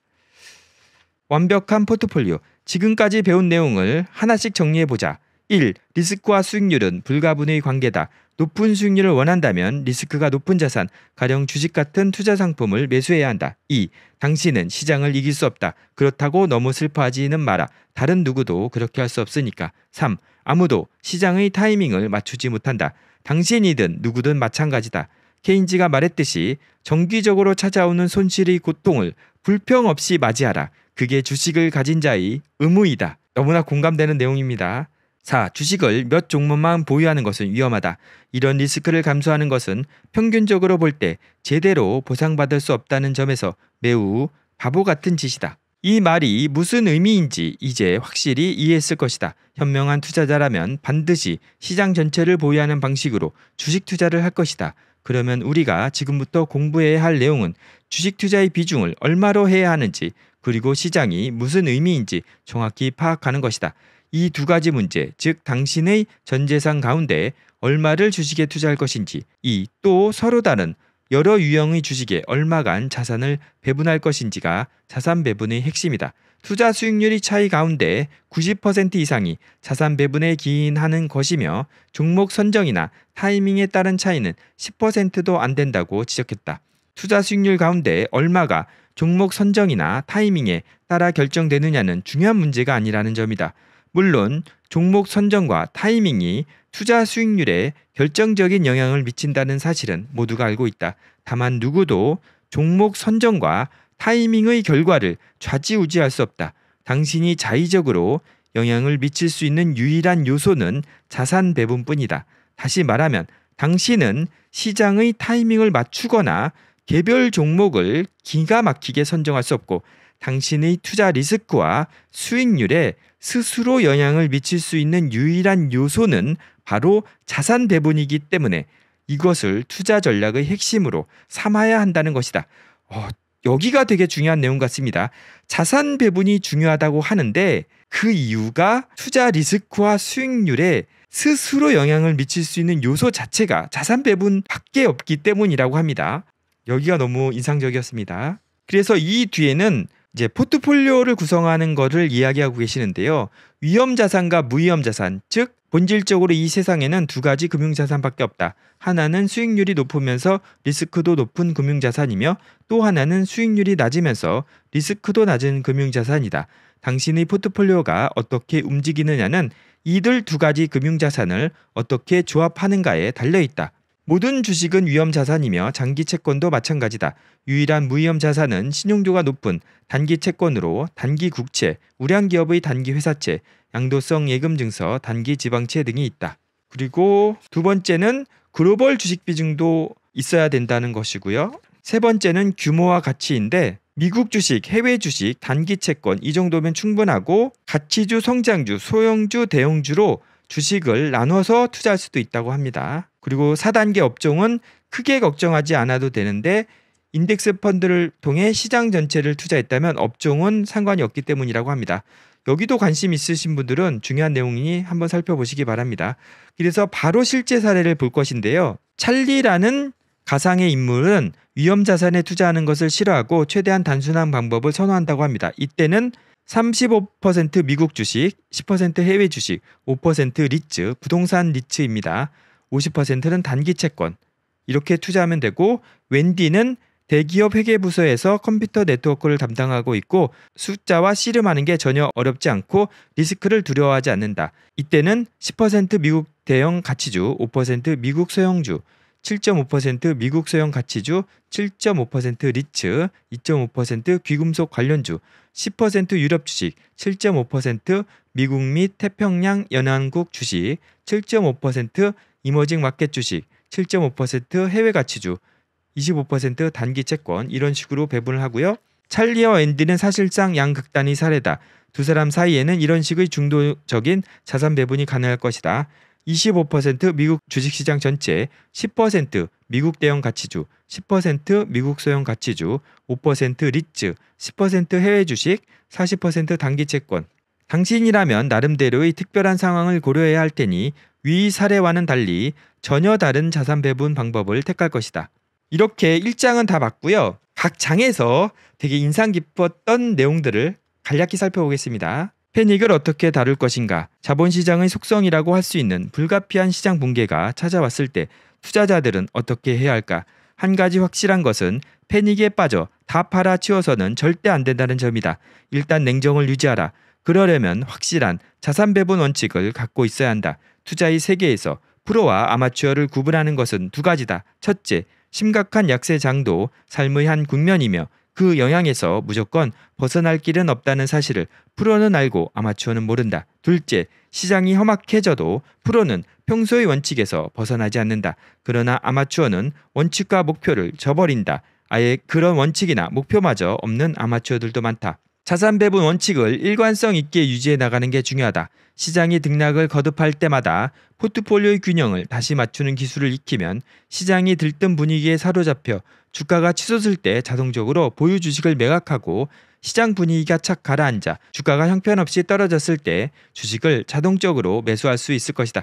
완벽한 포트폴리오. 지금까지 배운 내용을 하나씩 정리해보자. 1. 리스크와 수익률은 불가분의 관계다. 높은 수익률을 원한다면 리스크가 높은 자산, 가령 주식 같은 투자 상품을 매수해야 한다. 2. 당신은 시장을 이길 수 없다. 그렇다고 너무 슬퍼하지는 마라. 다른 누구도 그렇게 할 수 없으니까. 3. 아무도 시장의 타이밍을 맞추지 못한다. 당신이든 누구든 마찬가지다. 케인즈가 말했듯이 정기적으로 찾아오는 손실의 고통을 불평 없이 맞이하라. 그게 주식을 가진 자의 의무이다. 너무나 공감되는 내용입니다. 4. 주식을 몇 종목만 보유하는 것은 위험하다. 이런 리스크를 감수하는 것은 평균적으로 볼 때 제대로 보상받을 수 없다는 점에서 매우 바보 같은 짓이다. 이 말이 무슨 의미인지 이제 확실히 이해했을 것이다. 현명한 투자자라면 반드시 시장 전체를 보유하는 방식으로 주식 투자를 할 것이다. 그러면 우리가 지금부터 공부해야 할 내용은 주식 투자의 비중을 얼마로 해야 하는지, 그리고 시장이 무슨 의미인지 정확히 파악하는 것이다. 이 두 가지 문제, 즉 당신의 전 재산 가운데 얼마를 주식에 투자할 것인지, 이 또 서로 다른 여러 유형의 주식에 얼마간 자산을 배분할 것인지가 자산 배분의 핵심이다. 투자 수익률이 차이 가운데 90% 이상이 자산 배분에 기인하는 것이며 종목 선정이나 타이밍에 따른 차이는 10%도 안 된다고 지적했다. 투자 수익률 가운데 얼마가 종목 선정이나 타이밍에 따라 결정되느냐는 중요한 문제가 아니라는 점이다. 물론 종목 선정과 타이밍이 투자 수익률에 결정적인 영향을 미친다는 사실은 모두가 알고 있다. 다만 누구도 종목 선정과 타이밍의 결과를 좌지우지할 수 없다. 당신이 자의적으로 영향을 미칠 수 있는 유일한 요소는 자산 배분뿐이다. 다시 말하면 당신은 시장의 타이밍을 맞추거나 개별 종목을 기가 막히게 선정할 수 없고 당신의 투자 리스크와 수익률에 스스로 영향을 미칠 수 있는 유일한 요소는 바로 자산 배분이기 때문에 이것을 투자 전략의 핵심으로 삼아야 한다는 것이다. 어, 여기가 되게 중요한 내용 같습니다. 자산 배분이 중요하다고 하는데 그 이유가 투자 리스크와 수익률에 스스로 영향을 미칠 수 있는 요소 자체가 자산 배분 밖에 없기 때문이라고 합니다. 여기가 너무 인상적이었습니다. 그래서 이 뒤에는 이제 포트폴리오를 구성하는 것을 이야기하고 계시는데요. 위험 자산과 무위험 자산, 즉 본질적으로 이 세상에는 두 가지 금융 자산밖에 없다. 하나는 수익률이 높으면서 리스크도 높은 금융 자산이며 또 하나는 수익률이 낮으면서 리스크도 낮은 금융 자산이다. 당신의 포트폴리오가 어떻게 움직이느냐는 이들 두 가지 금융 자산을 어떻게 조합하는가에 달려 있다. 모든 주식은 위험 자산이며 장기 채권도 마찬가지다. 유일한 무위험 자산은 신용도가 높은 단기 채권으로 단기 국채, 우량기업의 단기 회사채, 양도성 예금 증서, 단기 지방채 등이 있다. 그리고 두 번째는 글로벌 주식 비중도 있어야 된다는 것이고요. 세 번째는 규모와 가치인데 미국 주식, 해외 주식, 단기 채권 이 정도면 충분하고 가치주, 성장주, 소형주, 대형주로 주식을 나눠서 투자할 수도 있다고 합니다. 그리고 4단계 업종은 크게 걱정하지 않아도 되는데 인덱스 펀드를 통해 시장 전체를 투자했다면 업종은 상관이 없기 때문이라고 합니다. 여기도 관심 있으신 분들은 중요한 내용이니 한번 살펴보시기 바랍니다. 그래서 바로 실제 사례를 볼 것인데요. 찰리라는 가상의 인물은 위험 자산에 투자하는 것을 싫어하고 최대한 단순한 방법을 선호한다고 합니다. 이때는 35% 미국 주식, 10% 해외 주식, 5% 리츠, 부동산 리츠입니다. 50%는 단기 채권 이렇게 투자하면 되고 웬디는 대기업 회계부서에서 컴퓨터 네트워크를 담당하고 있고 숫자와 씨름하는 게 전혀 어렵지 않고 리스크를 두려워하지 않는다. 이때는 10% 미국 대형 가치주, 5% 미국 소형주, 7.5% 미국 소형 가치주, 7.5% 리츠, 2.5% 귀금속 관련주, 10% 유럽 주식, 7.5% 미국 및 태평양 연안국 주식, 7.5% 이머징 마켓 주식 7.5% 해외 가치주 25% 단기 채권 이런 식으로 배분을 하고요. 찰리와 앤디는 사실상 양극단이 사례다. 두 사람 사이에는 이런 식의 중도적인 자산 배분이 가능할 것이다. 25% 미국 주식시장 전체, 10% 미국 대형 가치주, 10% 미국 소형 가치주, 5% 리츠, 10% 해외 주식, 40% 단기 채권. 당신이라면 나름대로의 특별한 상황을 고려해야 할 테니 위 사례와는 달리 전혀 다른 자산 배분 방법을 택할 것이다. 이렇게 1장은 다봤고요각 장에서 되게 인상 깊었던 내용들을 간략히 살펴보겠습니다. 패닉을 어떻게 다룰 것인가? 자본시장의 속성이라고 할 수 있는 불가피한 시장 붕괴가 찾아왔을 때 투자자들은 어떻게 해야 할까? 한 가지 확실한 것은 패닉에 빠져 다 팔아치워서는 절대 안 된다는 점이다. 일단 냉정을 유지하라. 그러려면 확실한 자산 배분 원칙을 갖고 있어야 한다. 투자의 세계에서 프로와 아마추어를 구분하는 것은 두 가지다. 첫째, 심각한 약세장도 삶의 한 국면이며 그 영향에서 무조건 벗어날 길은 없다는 사실을 프로는 알고 아마추어는 모른다. 둘째, 시장이 험악해져도 프로는 평소의 원칙에서 벗어나지 않는다. 그러나 아마추어는 원칙과 목표를 저버린다. 아예 그런 원칙이나 목표마저 없는 아마추어들도 많다. 자산 배분 원칙을 일관성 있게 유지해 나가는 게 중요하다. 시장이 등락을 거듭할 때마다 포트폴리오의 균형을 다시 맞추는 기술을 익히면 시장이 들뜬 분위기에 사로잡혀 주가가 치솟을 때 자동적으로 보유 주식을 매각하고 시장 분위기가 착 가라앉아 주가가 형편없이 떨어졌을 때 주식을 자동적으로 매수할 수 있을 것이다.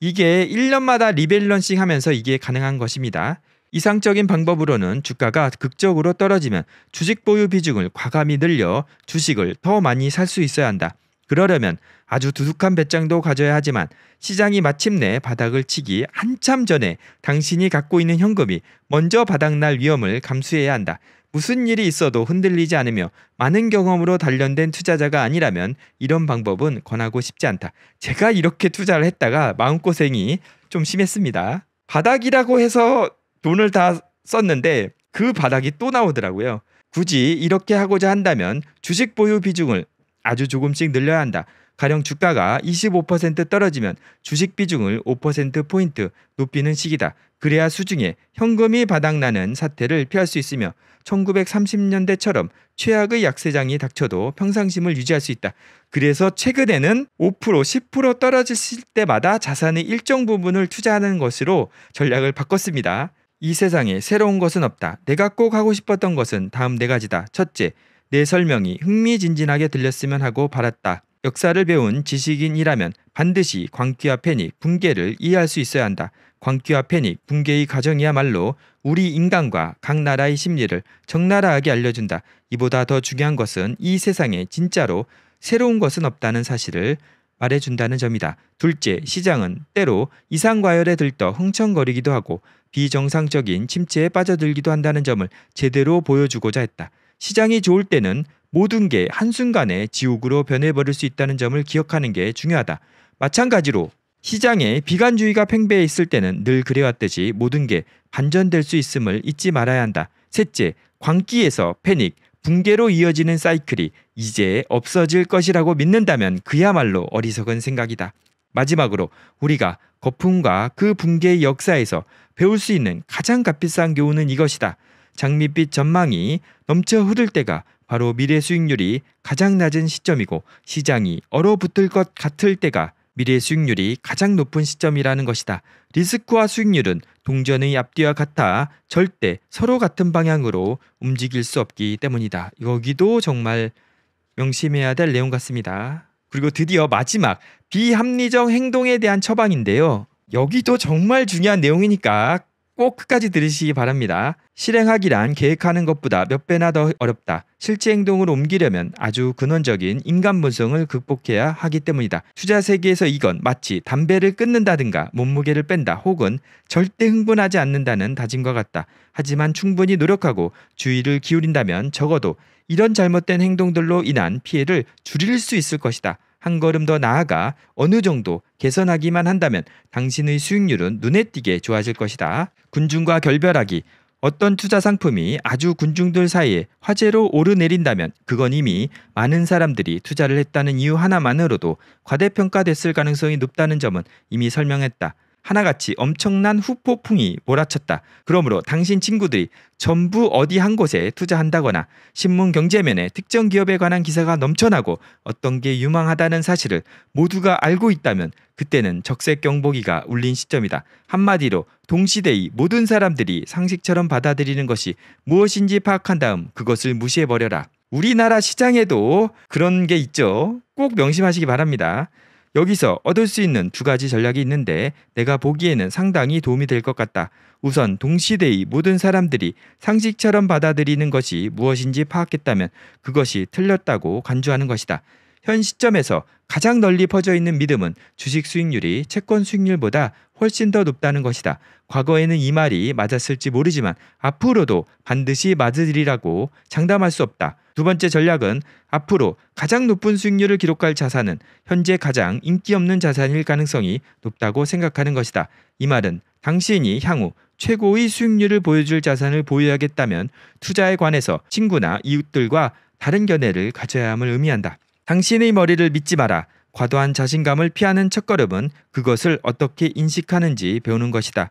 이게 1년마다 리밸런싱 하면서 이게 가능한 것입니다. 이상적인 방법으로는 주가가 극적으로 떨어지면 주식 보유 비중을 과감히 늘려 주식을 더 많이 살 수 있어야 한다. 그러려면 아주 두둑한 배짱도 가져야 하지만 시장이 마침내 바닥을 치기 한참 전에 당신이 갖고 있는 현금이 먼저 바닥날 위험을 감수해야 한다. 무슨 일이 있어도 흔들리지 않으며 많은 경험으로 단련된 투자자가 아니라면 이런 방법은 권하고 싶지 않다. 제가 이렇게 투자를 했다가 마음고생이 좀 심했습니다. 바닥이라고 해서 돈을 다 썼는데 그 바닥이 또 나오더라고요. 굳이 이렇게 하고자 한다면 주식 보유 비중을 아주 조금씩 늘려야 한다. 가령 주가가 25% 떨어지면 주식 비중을 5%포인트 높이는 시기다. 그래야 수중에 현금이 바닥나는 사태를 피할 수 있으며 1930년대처럼 최악의 약세장이 닥쳐도 평상심을 유지할 수 있다. 그래서 최근에는 5% 10% 떨어질 때마다 자산의 일정 부분을 투자하는 것으로 전략을 바꿨습니다. 이 세상에 새로운 것은 없다. 내가 꼭 하고 싶었던 것은 다음 네 가지다. 첫째, 내 설명이 흥미진진하게 들렸으면 하고 바랐다. 역사를 배운 지식인이라면 반드시 광기와 패닉, 붕괴를 이해할 수 있어야 한다. 광기와 패닉, 붕괴의 과정이야말로 우리 인간과 각 나라의 심리를 적나라하게 알려준다. 이보다 더 중요한 것은 이 세상에 진짜로 새로운 것은 없다는 사실을 말해준다는 점이다. 둘째, 시장은 때로 이상과열에 들떠 흥청거리기도 하고 비정상적인 침체에 빠져들기도 한다는 점을 제대로 보여주고자 했다. 시장이 좋을 때는 모든 게 한순간에 지옥으로 변해버릴 수 있다는 점을 기억하는 게 중요하다. 마찬가지로 시장에 비관주의가 팽배해 있을 때는 늘 그래왔듯이 모든 게 반전될 수 있음을 잊지 말아야 한다. 셋째, 광기에서 패닉, 붕괴로 이어지는 사이클이 이제 없어질 것이라고 믿는다면 그야말로 어리석은 생각이다. 마지막으로 우리가 거품과 그 붕괴의 역사에서 배울 수 있는 가장 값비싼 교훈은 이것이다. 장밋빛 전망이 넘쳐 흐를 때가 바로 미래 수익률이 가장 낮은 시점이고 시장이 얼어붙을 것 같을 때가 미래 수익률이 가장 높은 시점이라는 것이다. 리스크와 수익률은 동전의 앞뒤와 같아 절대 서로 같은 방향으로 움직일 수 없기 때문이다. 여기도 정말 명심해야 될 내용 같습니다. 그리고 드디어 마지막 비합리적 행동에 대한 처방인데요. 여기도 정말 중요한 내용이니까 꼭 끝까지 들으시기 바랍니다. 실행하기란 계획하는 것보다 몇 배나 더 어렵다. 실제 행동을 옮기려면 아주 근원적인 인간 본성을 극복해야 하기 때문이다. 투자 세계에서 이건 마치 담배를 끊는다든가 몸무게를 뺀다 혹은 절대 흥분하지 않는다는 다짐과 같다. 하지만 충분히 노력하고 주의를 기울인다면 적어도 이런 잘못된 행동들로 인한 피해를 줄일 수 있을 것이다. 한 걸음 더 나아가 어느 정도 개선하기만 한다면 당신의 수익률은 눈에 띄게 좋아질 것이다. 군중과 결별하기. 어떤 투자 상품이 아주 군중들 사이에 화제로 오르내린다면 그건 이미 많은 사람들이 투자를 했다는 이유 하나만으로도 과대평가됐을 가능성이 높다는 점은 이미 설명했다. 하나같이 엄청난 후폭풍이 몰아쳤다. 그러므로 당신 친구들이 전부 어디 한 곳에 투자한다거나 신문 경제면에 특정 기업에 관한 기사가 넘쳐나고 어떤 게 유망하다는 사실을 모두가 알고 있다면 그때는 적색 경보기가 울린 시점이다. 한마디로 동시대의 모든 사람들이 상식처럼 받아들이는 것이 무엇인지 파악한 다음 그것을 무시해버려라. 우리나라 시장에도 그런 게 있죠. 꼭 명심하시기 바랍니다. 여기서 얻을 수 있는 두 가지 전략이 있는데 내가 보기에는 상당히 도움이 될 것 같다. 우선 동시대의 모든 사람들이 상식처럼 받아들이는 것이 무엇인지 파악했다면 그것이 틀렸다고 간주하는 것이다. 현 시점에서 가장 널리 퍼져 있는 믿음은 주식 수익률이 채권 수익률보다 훨씬 더 높다는 것이다. 과거에는 이 말이 맞았을지 모르지만 앞으로도 반드시 맞으리라고 장담할 수 없다. 두 번째 전략은 앞으로 가장 높은 수익률을 기록할 자산은 현재 가장 인기 없는 자산일 가능성이 높다고 생각하는 것이다. 이 말은 당신이 향후 최고의 수익률을 보여줄 자산을 보유하겠다면 투자에 관해서 친구나 이웃들과 다른 견해를 가져야 함을 의미한다. 당신의 머리를 믿지 마라. 과도한 자신감을 피하는 첫걸음은 그것을 어떻게 인식하는지 배우는 것이다.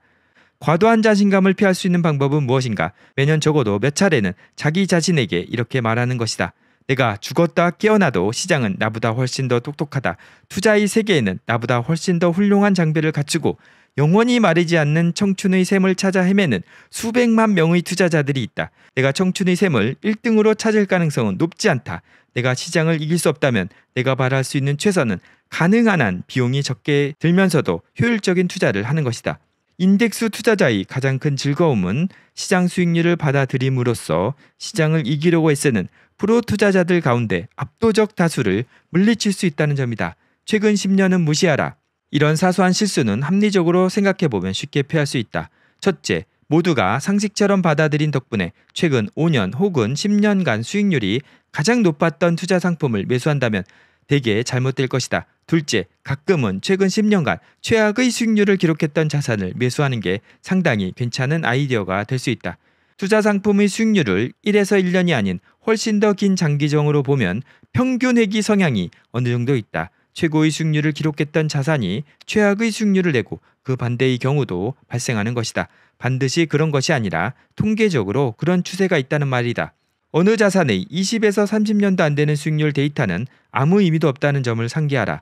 과도한 자신감을 피할 수 있는 방법은 무엇인가? 매년 적어도 몇 차례는 자기 자신에게 이렇게 말하는 것이다. 내가 죽었다 깨어나도 시장은 나보다 훨씬 더 똑똑하다. 투자의 세계에는 나보다 훨씬 더 훌륭한 장비를 갖추고 영원히 마르지 않는 청춘의 샘을 찾아 헤매는 수백만 명의 투자자들이 있다. 내가 청춘의 샘을 1등으로 찾을 가능성은 높지 않다. 내가 시장을 이길 수 없다면 내가 바랄 수 있는 최선은 가능한 한 비용이 적게 들면서도 효율적인 투자를 하는 것이다. 인덱스 투자자의 가장 큰 즐거움은 시장 수익률을 받아들임으로써 시장을 이기려고 애쓰는 프로 투자자들 가운데 압도적 다수를 물리칠 수 있다는 점이다. 최근 10년은 무시하라. 이런 사소한 실수는 합리적으로 생각해보면 쉽게 피할 수 있다. 첫째, 모두가 상식처럼 받아들인 덕분에 최근 5년 혹은 10년간 수익률이 가장 높았던 투자 상품을 매수한다면 대개 잘못될 것이다. 둘째, 가끔은 최근 10년간 최악의 수익률을 기록했던 자산을 매수하는 게 상당히 괜찮은 아이디어가 될 수 있다. 투자 상품의 수익률을 1에서 1년이 아닌 훨씬 더 긴 장기적으로 보면 평균 회기 성향이 어느 정도 있다. 최고의 수익률을 기록했던 자산이 최악의 수익률을 내고 그 반대의 경우도 발생하는 것이다. 반드시 그런 것이 아니라 통계적으로 그런 추세가 있다는 말이다. 어느 자산의 20에서 30년도 안 되는 수익률 데이터는 아무 의미도 없다는 점을 상기하라.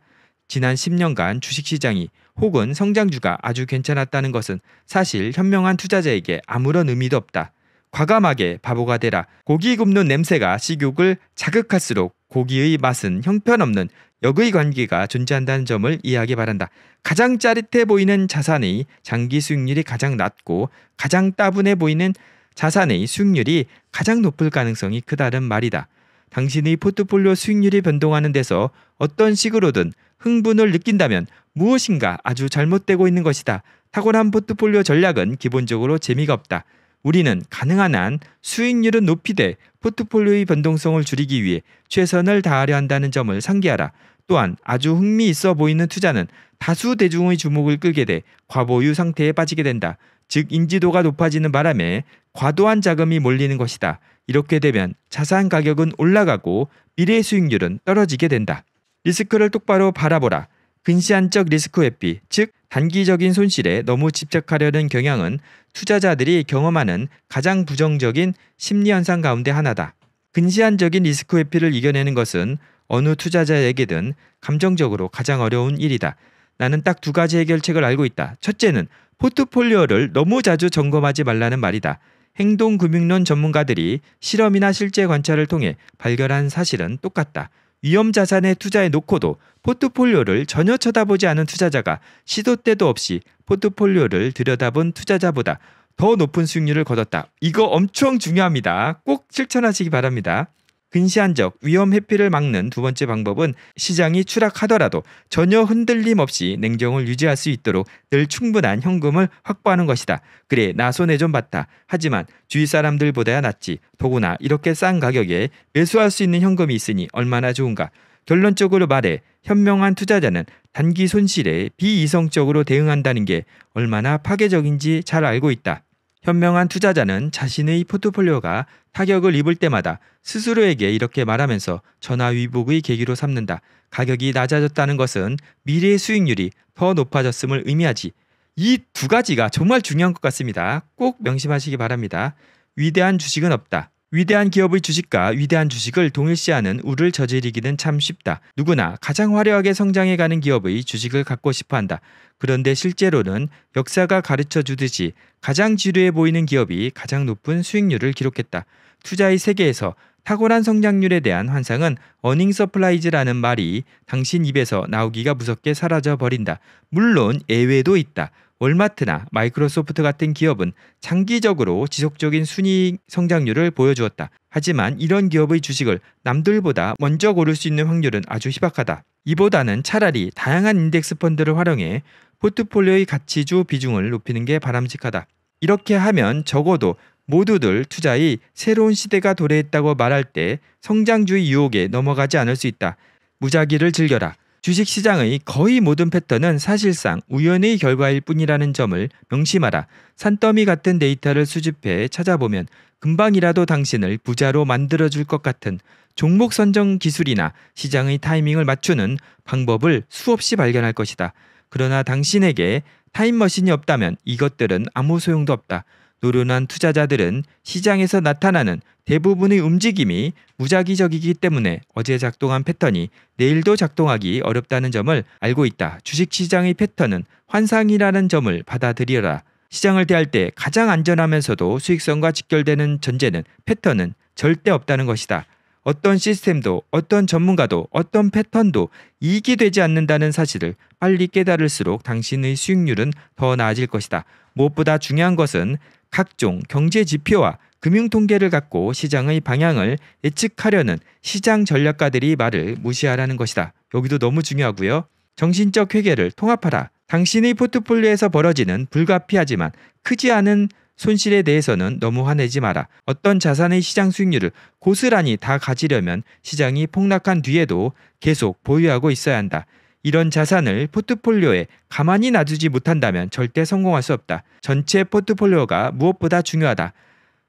지난 10년간 주식시장이 혹은 성장주가 아주 괜찮았다는 것은 사실 현명한 투자자에게 아무런 의미도 없다. 과감하게 바보가 되라. 고기 굽는 냄새가 식욕을 자극할수록 고기의 맛은 형편없는 역의 관계가 존재한다는 점을 이해하기 바란다. 가장 짜릿해 보이는 자산의 장기 수익률이 가장 낮고 가장 따분해 보이는 자산의 수익률이 가장 높을 가능성이 크다는 말이다. 당신의 포트폴리오 수익률이 변동하는 데서 어떤 식으로든 흥분을 느낀다면 무엇인가 아주 잘못되고 있는 것이다. 탁월한 포트폴리오 전략은 기본적으로 재미가 없다. 우리는 가능한 한 수익률은 높이되 포트폴리오의 변동성을 줄이기 위해 최선을 다하려 한다는 점을 상기하라. 또한 아주 흥미있어 보이는 투자는 다수 대중의 주목을 끌게 돼 과보유 상태에 빠지게 된다. 즉 인지도가 높아지는 바람에 과도한 자금이 몰리는 것이다. 이렇게 되면 자산 가격은 올라가고 미래 수익률은 떨어지게 된다. 리스크를 똑바로 바라보라. 근시안적 리스크 회피, 즉 단기적인 손실에 너무 집착하려는 경향은 투자자들이 경험하는 가장 부정적인 심리 현상 가운데 하나다. 근시안적인 리스크 회피를 이겨내는 것은 어느 투자자에게든 감정적으로 가장 어려운 일이다. 나는 딱 두 가지 해결책을 알고 있다. 첫째는 포트폴리오를 너무 자주 점검하지 말라는 말이다. 행동금융론 전문가들이 실험이나 실제 관찰을 통해 발견한 사실은 똑같다. 위험 자산에 투자해 놓고도 포트폴리오를 전혀 쳐다보지 않은 투자자가 시도 때도 없이 포트폴리오를 들여다본 투자자보다 더 높은 수익률을 거뒀다. 이거 엄청 중요합니다. 꼭 실천하시기 바랍니다. 근시한 적 위험 회피를 막는 두 번째 방법은 시장이 추락하더라도 전혀 흔들림 없이 냉정을 유지할 수 있도록 늘 충분한 현금을 확보하는 것이다. 그래 나 손해 좀 봤다. 하지만 주위 사람들보다 낫지. 더구나 이렇게 싼 가격에 매수할 수 있는 현금이 있으니 얼마나 좋은가. 결론적으로 말해 현명한 투자자는 단기 손실에 비이성적으로 대응한다는 게 얼마나 파괴적인지 잘 알고 있다. 현명한 투자자는 자신의 포트폴리오가 타격을 입을 때마다 스스로에게 이렇게 말하면서 전화위복의 계기로 삼는다. 가격이 낮아졌다는 것은 미래의 수익률이 더 높아졌음을 의미하지. 이 두 가지가 정말 중요한 것 같습니다. 꼭 명심하시기 바랍니다. 위대한 주식은 없다. 위대한 기업의 주식과 위대한 주식을 동일시하는 우를 저지르기는 참 쉽다. 누구나 가장 화려하게 성장해가는 기업의 주식을 갖고 싶어 한다. 그런데 실제로는 역사가 가르쳐 주듯이 가장 지루해 보이는 기업이 가장 높은 수익률을 기록했다. 투자의 세계에서 탁월한 성장률에 대한 환상은 어닝 서플라이즈라는 말이 당신 입에서 나오기가 무섭게 사라져 버린다. 물론 예외도 있다. 월마트나 마이크로소프트 같은 기업은 장기적으로 지속적인 순이익 성장률을 보여주었다. 하지만 이런 기업의 주식을 남들보다 먼저 고를 수 있는 확률은 아주 희박하다. 이보다는 차라리 다양한 인덱스 펀드를 활용해 포트폴리오의 가치주 비중을 높이는 게 바람직하다. 이렇게 하면 적어도 모두들 투자의 새로운 시대가 도래했다고 말할 때 성장주의 유혹에 넘어가지 않을 수 있다. 무작위를 즐겨라. 주식시장의 거의 모든 패턴은 사실상 우연의 결과일 뿐이라는 점을 명심하라. 산더미 같은 데이터를 수집해 찾아보면 금방이라도 당신을 부자로 만들어줄 것 같은 종목 선정 기술이나 시장의 타이밍을 맞추는 방법을 수없이 발견할 것이다. 그러나 당신에게 타임머신이 없다면 이것들은 아무 소용도 없다. 노련한 투자자들은 시장에서 나타나는 대부분의 움직임이 무작위적이기 때문에 어제 작동한 패턴이 내일도 작동하기 어렵다는 점을 알고 있다. 주식시장의 패턴은 환상이라는 점을 받아들여라. 시장을 대할 때 가장 안전하면서도 수익성과 직결되는 전제는 패턴은 절대 없다는 것이다. 어떤 시스템도 어떤 전문가도 어떤 패턴도 이익이 되지 않는다는 사실을 빨리 깨달을수록 당신의 수익률은 더 나아질 것이다. 무엇보다 중요한 것은 각종 경제 지표와 금융 통계를 갖고 시장의 방향을 예측하려는 시장 전략가들이 말을 무시하라는 것이다. 여기도 너무 중요하고요. 정신적 회계를 통합하라. 당신의 포트폴리오에서 벌어지는 불가피하지만 크지 않은 손실에 대해서는 너무 화내지 마라. 어떤 자산의 시장 수익률을 고스란히 다 가지려면 시장이 폭락한 뒤에도 계속 보유하고 있어야 한다. 이런 자산을 포트폴리오에 가만히 놔두지 못한다면 절대 성공할 수 없다. 전체 포트폴리오가 무엇보다 중요하다.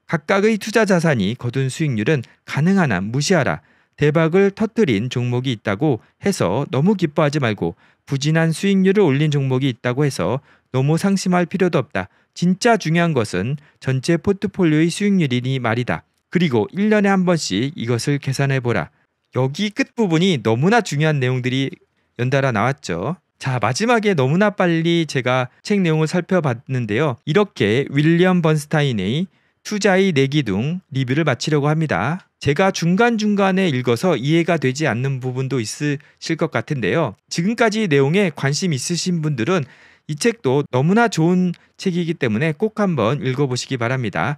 각각의 투자 자산이 거둔 수익률은 가능한 한 무시하라. 대박을 터뜨린 종목이 있다고 해서 너무 기뻐하지 말고 부진한 수익률을 올린 종목이 있다고 해서 너무 상심할 필요도 없다. 진짜 중요한 것은 전체 포트폴리오의 수익률이니 말이다. 그리고 1년에 한 번씩 이것을 계산해 보라. 여기 끝부분이 너무나 중요한 내용들이 연달아 나왔죠. 자, 마지막에 너무나 빨리 제가 책 내용을 살펴봤는데요. 이렇게 윌리엄 번스타인의 투자의 내기등 리뷰를 마치려고 합니다. 제가 중간중간에 읽어서 이해가 되지 않는 부분도 있으실 것 같은데요. 지금까지 내용에 관심 있으신 분들은 이 책도 너무나 좋은 책이기 때문에 꼭 한번 읽어보시기 바랍니다.